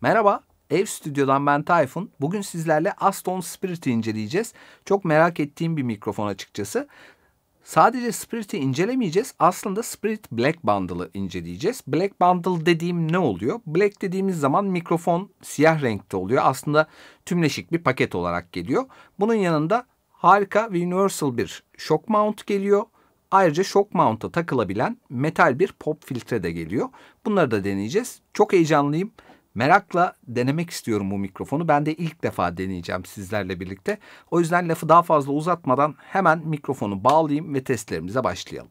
Merhaba, Ev Stüdyo'dan ben Tayfun. Bugün sizlerle Aston Spirit'i inceleyeceğiz. Çok merak ettiğim bir mikrofon açıkçası. Sadece Spirit'i incelemeyeceğiz. Aslında Spirit Black Bundle'ı inceleyeceğiz. Black Bundle dediğim ne oluyor? Black dediğimiz zaman mikrofon siyah renkte oluyor. Aslında tümleşik bir paket olarak geliyor. Bunun yanında harika ve universal bir shock mount geliyor. Ayrıca shock mount'a takılabilen metal bir pop filtre de geliyor. Bunları da deneyeceğiz. Çok heyecanlıyım. Merakla denemek istiyorum bu mikrofonu. Ben de ilk defa deneyeceğim sizlerle birlikte. O yüzden lafı daha fazla uzatmadan hemen mikrofonu bağlayayım ve testlerimize başlayalım.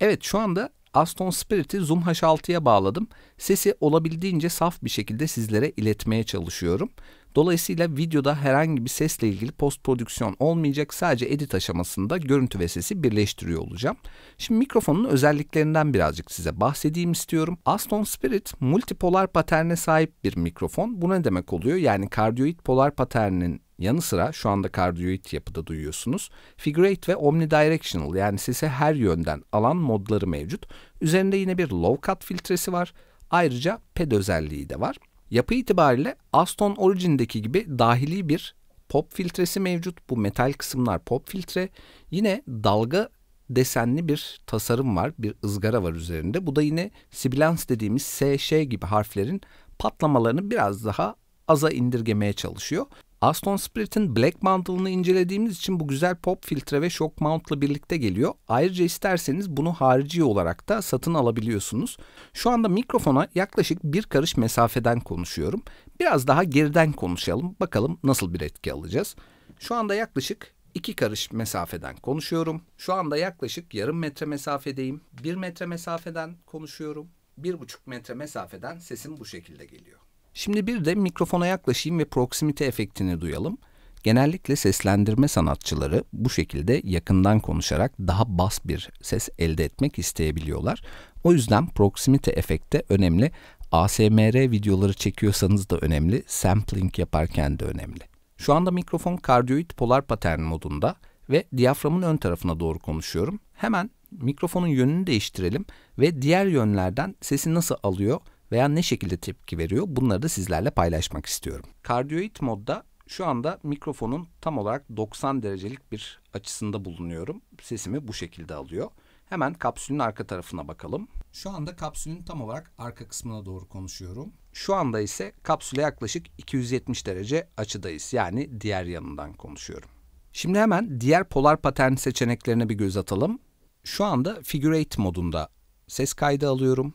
Evet şu anda Aston Spirit'i Zoom H6'ya bağladım. Sesi olabildiğince saf bir şekilde sizlere iletmeye çalışıyorum. Dolayısıyla videoda herhangi bir sesle ilgili post prodüksiyon olmayacak. Sadece edit aşamasında görüntü ve sesi birleştiriyor olacağım. Şimdi mikrofonun özelliklerinden birazcık size bahsedeyim istiyorum. Aston Spirit multipolar paterne sahip bir mikrofon. Bu ne demek oluyor? Yani kardiyoid polar paternin yanı sıra şu anda kardioid yapıda duyuyorsunuz. Figure 8 ve omnidirectional yani sesi her yönden alan modları mevcut. Üzerinde yine bir low cut filtresi var. Ayrıca ped özelliği de var. Yapı itibariyle Aston Origin'deki gibi dahili bir pop filtresi mevcut. Bu metal kısımlar pop filtre. Yine dalga desenli bir tasarım var. Bir ızgara var üzerinde. Bu da yine sibilans dediğimiz SŞ gibi harflerin patlamalarını biraz daha aza indirgemeye çalışıyor. Aston Spirit'in Black Mantle'ını incelediğimiz için bu güzel pop filtre ve shock mount'la birlikte geliyor. Ayrıca isterseniz bunu harici olarak da satın alabiliyorsunuz. Şu anda mikrofona yaklaşık bir karış mesafeden konuşuyorum. Biraz daha geriden konuşalım. Bakalım nasıl bir etki alacağız. Şu anda yaklaşık iki karış mesafeden konuşuyorum. Şu anda yaklaşık yarım metre mesafedeyim. Bir metre mesafeden konuşuyorum. Bir buçuk metre mesafeden sesim bu şekilde geliyor. Şimdi bir de mikrofona yaklaşayım ve proksimite efektini duyalım. Genellikle seslendirme sanatçıları bu şekilde yakından konuşarak daha bas bir ses elde etmek isteyebiliyorlar. O yüzden proksimite efekte önemli. ASMR videoları çekiyorsanız da önemli, sampling yaparken de önemli. Şu anda mikrofon kardiyoid polar pattern modunda ve diyaframın ön tarafına doğru konuşuyorum. Hemen mikrofonun yönünü değiştirelim ve diğer yönlerden sesi nasıl alıyor veya ne şekilde tepki veriyor bunları da sizlerle paylaşmak istiyorum. Kardiyoid modda şu anda mikrofonun tam olarak 90 derecelik bir açısında bulunuyorum. Sesimi bu şekilde alıyor. Hemen kapsülün arka tarafına bakalım. Şu anda kapsülün tam olarak arka kısmına doğru konuşuyorum. Şu anda ise kapsüle yaklaşık 270 derece açıdayız. Yani diğer yanından konuşuyorum. Şimdi hemen diğer polar patern seçeneklerine bir göz atalım. Şu anda figure 8 modunda ses kaydı alıyorum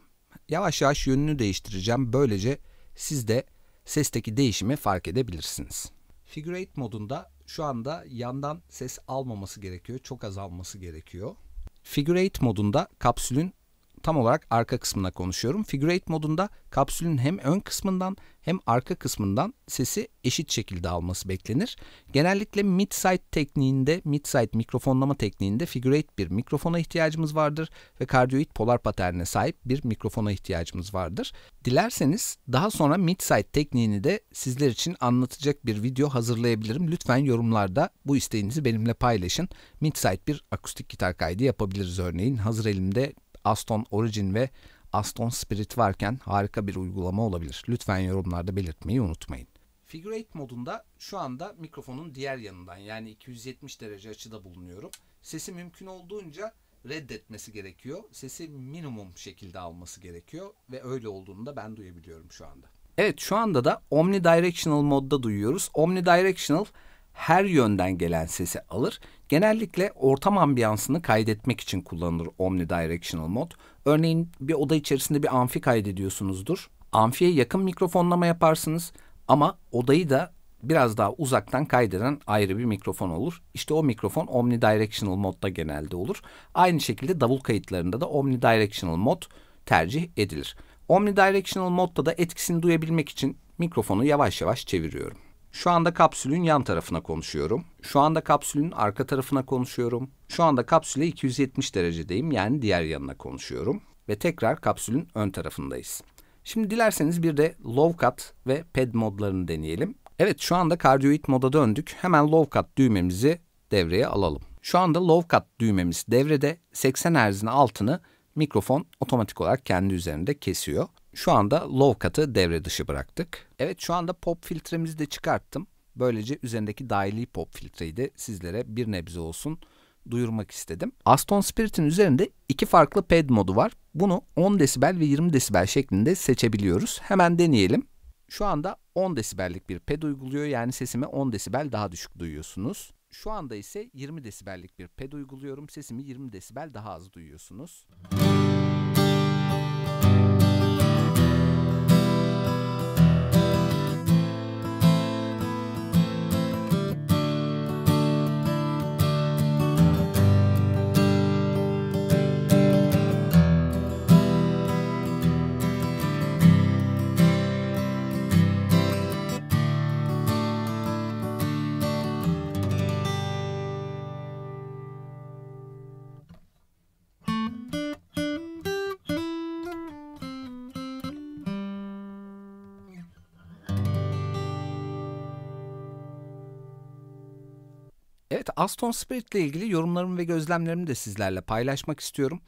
Yavaş yavaş yönünü değiştireceğim. Böylece siz de sesteki değişimi fark edebilirsiniz. Figure 8 modunda şu anda yandan ses almaması gerekiyor. Çok az alması gerekiyor. Figure 8 modunda kapsülün tam olarak arka kısmına konuşuyorum. Figure 8 modunda kapsülün hem ön kısmından hem arka kısmından sesi eşit şekilde alması beklenir. Genellikle mid-side tekniğinde, mid-side mikrofonlama tekniğinde figure 8 bir mikrofona ihtiyacımız vardır ve kardioid polar paternine sahip bir mikrofona ihtiyacımız vardır. Dilerseniz daha sonra mid-side tekniğini de sizler için anlatacak bir video hazırlayabilirim. Lütfen yorumlarda bu isteğinizi benimle paylaşın. Mid-side bir akustik gitar kaydı yapabiliriz örneğin. Hazır elimde Aston Origin ve Aston Spirit varken harika bir uygulama olabilir. Lütfen yorumlarda belirtmeyi unutmayın. Figure 8 modunda şu anda mikrofonun diğer yanından yani 270 derece açıda bulunuyorum. Sesi mümkün olduğunca reddetmesi gerekiyor. Sesi minimum şekilde alması gerekiyor ve öyle olduğunu da ben duyabiliyorum şu anda. Evet şu anda da omnidirectional modda duyuyoruz. Omnidirectional her yönden gelen sesi alır. Genellikle ortam ambiyansını kaydetmek için kullanılır omnidirectional mod. Örneğin bir oda içerisinde bir amfi kaydediyorsunuzdur. Amfiye yakın mikrofonlama yaparsınız ama odayı da biraz daha uzaktan kaydeden ayrı bir mikrofon olur. İşte o mikrofon omnidirectional modda genelde olur. Aynı şekilde davul kayıtlarında da omnidirectional mod tercih edilir. Omnidirectional modda da etkisini duyabilmek için mikrofonu yavaş yavaş çeviriyorum. Şu anda kapsülün yan tarafına konuşuyorum. Şu anda kapsülün arka tarafına konuşuyorum. Şu anda kapsüle 270 derecedeyim yani diğer yanına konuşuyorum. Ve tekrar kapsülün ön tarafındayız. Şimdi dilerseniz bir de low cut ve Ped modlarını deneyelim. Evet şu anda kardiyoid moda döndük. Hemen low cut düğmemizi devreye alalım. Şu anda low cut düğmemiz devrede 80 Hz'in altını mikrofon otomatik olarak kendi üzerinde kesiyor. Şu anda low cut'ı devre dışı bıraktık. Evet şu anda pop filtremizi de çıkarttım. Böylece üzerindeki dahili pop filtreyi de sizlere bir nebze olsun duyurmak istedim. Aston Spirit'in üzerinde iki farklı pad modu var. Bunu 10 desibel ve 20 desibel şeklinde seçebiliyoruz. Hemen deneyelim. Şu anda 10 desibellik bir pad uyguluyor. Yani sesimi 10 desibel daha düşük duyuyorsunuz. Şu anda ise 20 desibellik bir pad uyguluyorum. Sesimi 20 desibel daha az duyuyorsunuz. Müzik Evet, Aston Spirit ile ilgili yorumlarımı ve gözlemlerimi de sizlerle paylaşmak istiyorum.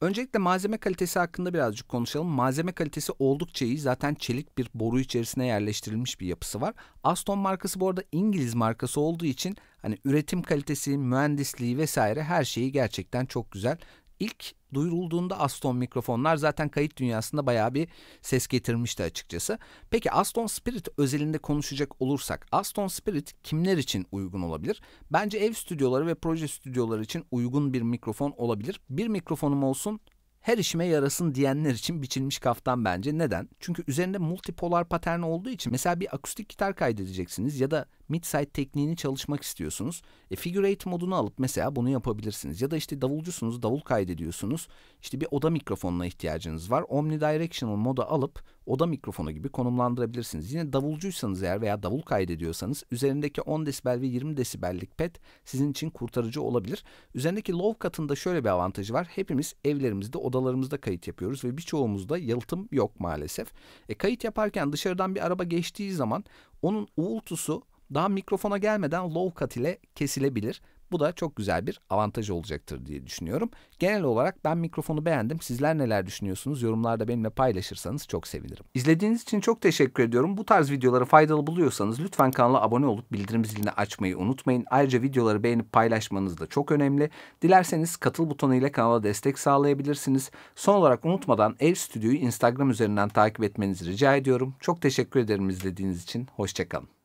Öncelikle malzeme kalitesi hakkında birazcık konuşalım. Malzeme kalitesi oldukça iyi. Zaten çelik bir boru içerisine yerleştirilmiş bir yapısı var. Aston markası bu arada İngiliz markası olduğu için hani üretim kalitesi, mühendisliği vesaire her şeyi gerçekten çok güzel. İlk duyurulduğunda Aston mikrofonlar zaten kayıt dünyasında bayağı bir ses getirmişti açıkçası. Peki Aston Spirit özelinde konuşacak olursak Aston Spirit kimler için uygun olabilir? Bence ev stüdyoları ve proje stüdyoları için uygun bir mikrofon olabilir. Bir mikrofonum olsun her işime yarasın diyenler için biçilmiş kaftan bence. Neden? Çünkü üzerinde multipolar patern olduğu için mesela bir akustik gitar kaydedeceksiniz ya da midside tekniğini çalışmak istiyorsunuz. E, figure eight modunu alıp mesela bunu yapabilirsiniz. Ya da işte davulcusunuz, davul kaydediyorsunuz. İşte bir oda mikrofonuna ihtiyacınız var. Omnidirectional moda alıp oda mikrofonu gibi konumlandırabilirsiniz. Yine davulcuysanız eğer veya davul kaydediyorsanız üzerindeki 10 desibel ve 20 desibellik pet sizin için kurtarıcı olabilir. Üzerindeki low katında şöyle bir avantajı var. Hepimiz evlerimizde, odalarımızda kayıt yapıyoruz ve birçoğumuzda yalıtım yok maalesef. E, kayıt yaparken dışarıdan bir araba geçtiği zaman onun uğultusu daha mikrofona gelmeden low cut ile kesilebilir. Bu da çok güzel bir avantaj olacaktır diye düşünüyorum. Genel olarak ben mikrofonu beğendim. Sizler neler düşünüyorsunuz? Yorumlarda benimle paylaşırsanız çok sevinirim. İzlediğiniz için çok teşekkür ediyorum. Bu tarz videoları faydalı buluyorsanız lütfen kanala abone olup bildirim zilini açmayı unutmayın. Ayrıca videoları beğenip paylaşmanız da çok önemli. Dilerseniz katıl butonu ile kanala destek sağlayabilirsiniz. Son olarak unutmadan Ev Stüdyo'yu Instagram üzerinden takip etmenizi rica ediyorum. Çok teşekkür ederim izlediğiniz için. Hoşçakalın.